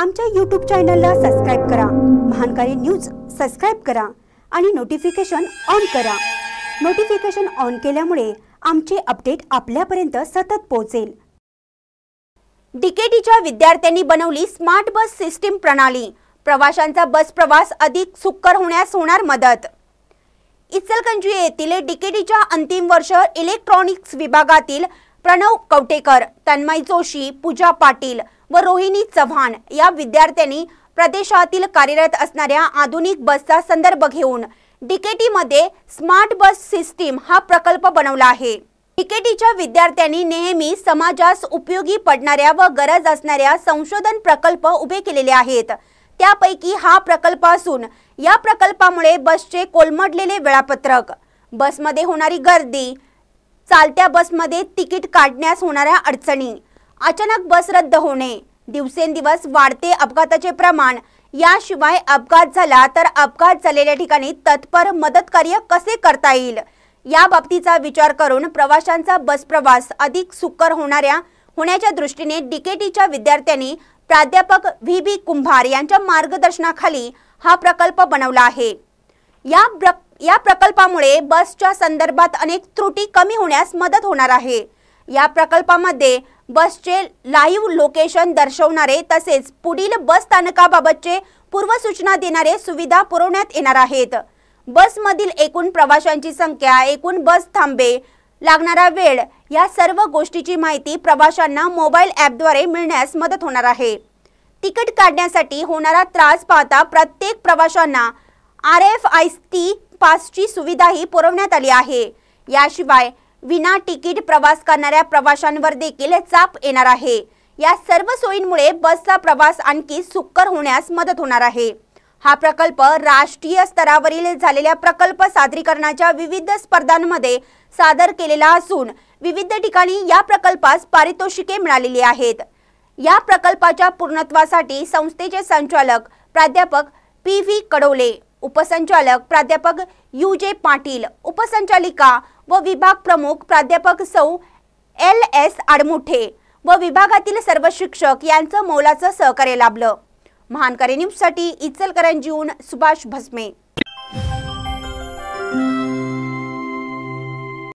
आमच्या यूट्यूब चॅनलला सबस्क्राईब करा महानकारी न्यूज सबस्क्राईब करा आणि नोटिफिकेशन ऑन करा नोटिफिकेशन ऑन केल्यामुळे आमचे अपडेट आपल्यापर्यंत सतत पोहोचेल डिकेटीच्या विद्यार्थ्यांनी बनवली स्मार्ट बस सिस्टीम प्रणाली प्रवाशांचा बस प्रवास अधिक सुकर होण्यास होणार मदत इचलकंजी येथील डिकेटीच्या अंतिम वर्ष इलेक्ट्रॉनिक्स विभागातील प्रणव कवटेकर तन्मय जोशी पूजा पाटील व रोहिणी चव्हाण या विद्यार्थ्यांनी प्रदेशातील कार्यरत असणाऱ्या आधुनिक बसचा संदर्भ घेऊन डीकेटीमध्ये स्मार्ट बस सिस्टीम हा प्रकल्प बनवला आहे डीकेटीच्या विद्यार्थ्यांनी नेहमी समाजास उपयोगी पडणाऱ्या व गरज असणाऱ्या संशोधन प्रकल्प उभे केलेले आहेत त्यापैकी हा प्रकल्प असून या प्रकल्पामुळे बसचे कोलमडलेले वेळापत्रक बसमध्ये होणारी गर्दी चालत्या बसमध्ये तिकीट काढण्यास होणाऱ्या अडचणी अचानक बस रद्द होणे दिवसेंदिवस वाढते अपघाताचे प्रमाण याशिवाय अपघात झाला तर अपघात झालेल्या ठिकाणी तत्पर मदत कार्य कसे करता येईल या बाबतीचा विचार करून प्रवाशांचा बस प्रवास अधिक सुकर होणाऱ्या होण्याच्या दृष्टीने डीकेटीच्या विद्यार्थ्यांनी प्राध्यापक व्ही बी कुंभार यांच्या मार्गदर्शनाखाली हा प्रकल्प बनवला आहे या प्र या प्रकल्पामुळे बसच्या संदर्भात अनेक त्रुटी कमी होण्यास मदत होणार आहे या प्रकल्पामध्ये बसचे लाईव्ह लोकेशन दर्शवणारे तसेच पुढील बस स्थानकाबाबतचे पूर्वसूचना देणारे सुविधा पुरवण्यात येणार आहेत बसमधील एकूण प्रवाशांची संख्या एकूण बस थांबे लागणारा वेळ या सर्व गोष्टीची माहिती प्रवाशांना मोबाईल ॲपद्वारे मिळण्यास मदत होणार आहे तिकीट काढण्यासाठी होणारा त्रास पाहता प्रत्येक प्रवाशांना आर एफ आय टी पासची सुविधाही पुरवण्यात आली आहे याशिवाय विना तिकीट प्रवास करणाऱ्या प्रवाशांवर देखील चाप येणार आहे या सर्व सोयींमुळे बसचा प्रवास आणखी सुकर होण्यास मदत होणार आहे हा प्रकल्प राष्ट्रीय स्तरावरील झालेल्या प्रकल्प सादरीकरणाच्या विविध स्पर्धांमध्ये सादर केलेला असून विविध ठिकाणी या प्रकल्पास पारितोषिके मिळालेली आहेत या प्रकल्पाच्या पूर्णत्वासाठी संस्थेचे संचालक प्राध्यापक पी व्ही कडोले उपसंचालक प्राध्यापक यू जे पाटील उपसंचालिका व विभाग प्रमुख प्राध्यापक सौ एल एस आडमुठे व विभागातील सर्व शिक्षक यांचं मोलाचं सहकार्य लाभलं महानकारी साठी इचलकरंजीहून सुभाष भस्मे